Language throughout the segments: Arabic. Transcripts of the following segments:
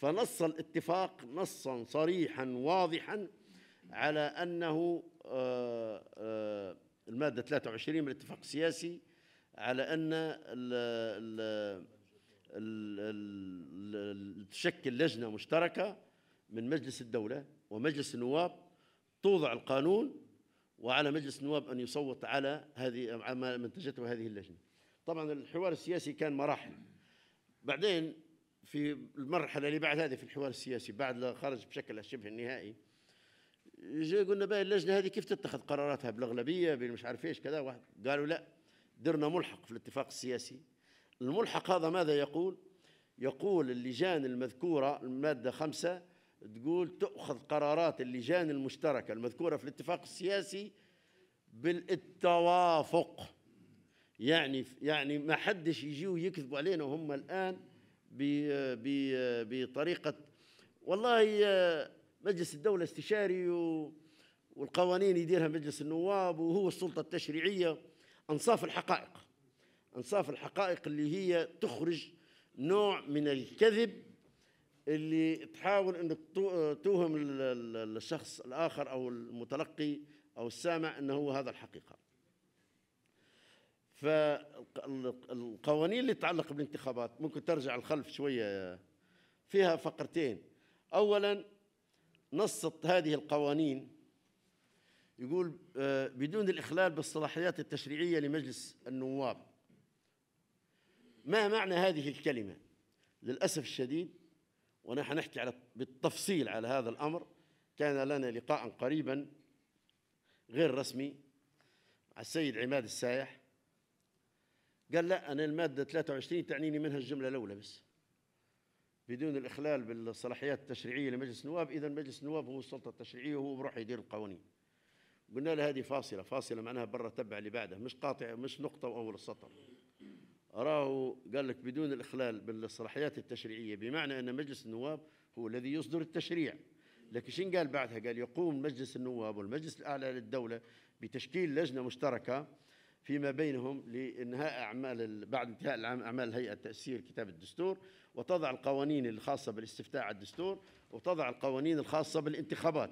فنص الاتفاق نصا صريحا واضحا على أنه آه، آه، المادة 23 من الاتفاق السياسي على أن تشكل لجنة مشتركة من مجلس الدولة ومجلس النواب توضع القانون وعلى مجلس النواب أن يصوت على هذه منتجته هذه اللجنة طبعا الحوار السياسي كان مراحل بعدين في المرحله اللي بعد هذه في الحوار السياسي بعد لا خرج بشكل شبه النهائي جاء قلنا بقى اللجنه هذه كيف تتخذ قراراتها بالاغلبيه بالمش عارف ايش كذا واحد قالوا لا درنا ملحق في الاتفاق السياسي الملحق هذا ماذا يقول؟ يقول اللجان المذكوره الماده خمسه تقول تؤخذ قرارات اللجان المشتركه المذكوره في الاتفاق السياسي بالتوافق يعني يعني ما حدش يجي ويكذبوا علينا وهم الان بطريقه والله مجلس الدوله استشاري والقوانين يديرها مجلس النواب وهو السلطه التشريعيه انصاف الحقائق انصاف الحقائق اللي هي تخرج نوع من الكذب اللي تحاول انك توهم الشخص الاخر او المتلقي او السامع انه هو هذا الحقيقه فالقوانين اللي تتعلق بالانتخابات ممكن ترجع الخلف شوية فيها فقرتين أولا نصت هذه القوانين يقول آه، بدون الإخلال بالصلاحيات التشريعية لمجلس النواب ما معنى هذه الكلمة للأسف الشديد ونحن نحكي على بالتفصيل على هذا الأمر كان لنا لقاء قريبا غير رسمي مع السيد عماد السايح قال لا أنا المادة 23 تعنيني منها الجملة الأولى بس بدون الإخلال بالصلاحيات التشريعية لمجلس النواب إذا مجلس النواب هو السلطة التشريعية وهو بروح يدير القوانين قلنا له هذه فاصلة فاصلة معناها برا تبع اللي بعده مش قاطع مش نقطة وأول السطر أراه قال لك بدون الإخلال بالصلاحيات التشريعية بمعنى أن مجلس النواب هو الذي يصدر التشريع لكن شين قال بعدها قال يقوم مجلس النواب والمجلس الأعلى للدولة بتشكيل لجنة مشتركة فيما بينهم لإنهاء أعمال بعد انتهاء أعمال الهيئه التاسيسيه لكتاب الدستور وتضع القوانين الخاصة بالاستفتاء على الدستور وتضع القوانين الخاصة بالانتخابات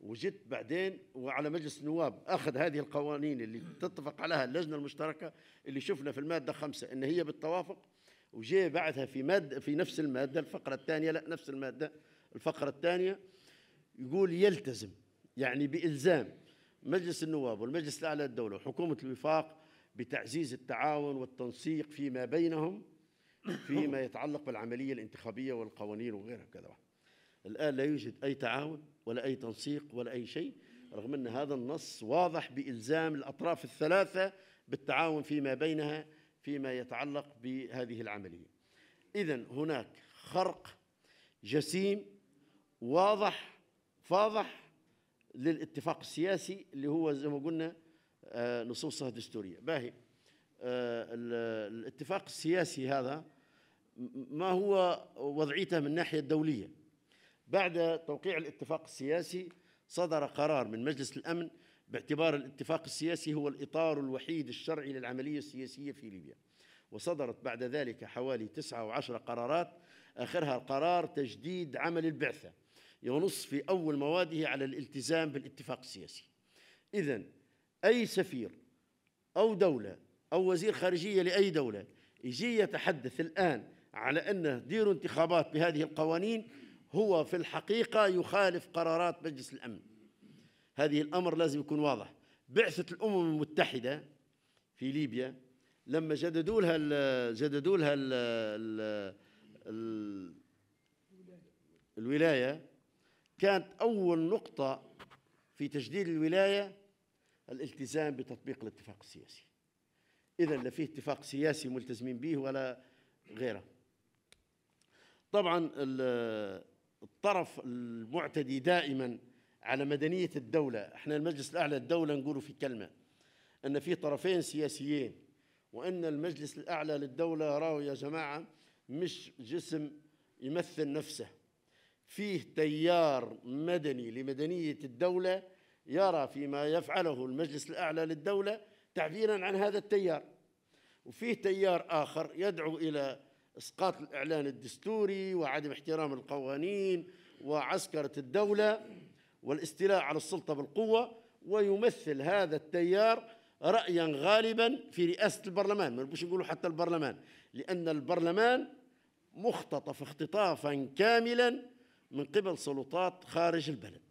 وجدت بعدين وعلى مجلس النواب اخذ هذه القوانين اللي تتفق عليها اللجنه المشتركه اللي شفنا في الماده خمسة ان هي بالتوافق وجاء بعدها في ماده في نفس الماده الفقره الثانيه لا نفس الماده الفقره الثانيه يقول يلتزم يعني بالزام مجلس النواب والمجلس الأعلى للدولة وحكومة الوفاق بتعزيز التعاون والتنسيق فيما بينهم فيما يتعلق بالعملية الانتخابية والقوانين وغيرها كذا الآن لا يوجد أي تعاون ولا أي تنسيق ولا أي شيء رغم أن هذا النص واضح بإلزام الأطراف الثلاثة بالتعاون فيما بينها فيما يتعلق بهذه العملية إذا هناك خرق جسيم واضح فاضح للاتفاق السياسي اللي هو زي ما قلنا آه، نصوصها دستوريه باهي آه، الاتفاق السياسي هذا ما هو وضعيته من الناحيه الدوليه بعد توقيع الاتفاق السياسي صدر قرار من مجلس الامن باعتبار الاتفاق السياسي هو الاطار الوحيد الشرعي للعمليه السياسيه في ليبيا وصدرت بعد ذلك حوالي تسعة وعشرة قرارات آخرها قرار تجديد عمل البعثة ينص في أول مواده على الالتزام بالاتفاق السياسي إذا أي سفير أو دولة أو وزير خارجية لأي دولة يجي يتحدث الآن على أنه ديروا انتخابات بهذه القوانين هو في الحقيقة يخالف قرارات مجلس الأمن هذه الأمر لازم يكون واضح بعثة الأمم المتحدة في ليبيا لما جددوا لها جددوا لها الولايه كانت أول نقطة في تجديد الولاية الالتزام بتطبيق الاتفاق السياسي إذا لا فيه اتفاق سياسي ملتزمين به ولا غيره طبعا الطرف المعتدي دائما على مدنية الدولة احنا المجلس الأعلى الدولة نقولوا في كلمة أن في طرفين سياسيين وأن المجلس الأعلى للدولة راهو يا جماعة مش جسم يمثل نفسه فيه تيار مدني لمدنية الدولة يرى فيما يفعله المجلس الأعلى للدولة تعبيرا عن هذا التيار وفيه تيار آخر يدعو إلى إسقاط الإعلان الدستوري وعدم احترام القوانين وعسكرة الدولة والاستيلاء على السلطة بالقوة ويمثل هذا التيار رأيا غالبا في رئاسة البرلمان ما نبوش نقولوا حتى البرلمان لأن البرلمان مختطف اختطافا كاملا من قبل سلطات خارج البلد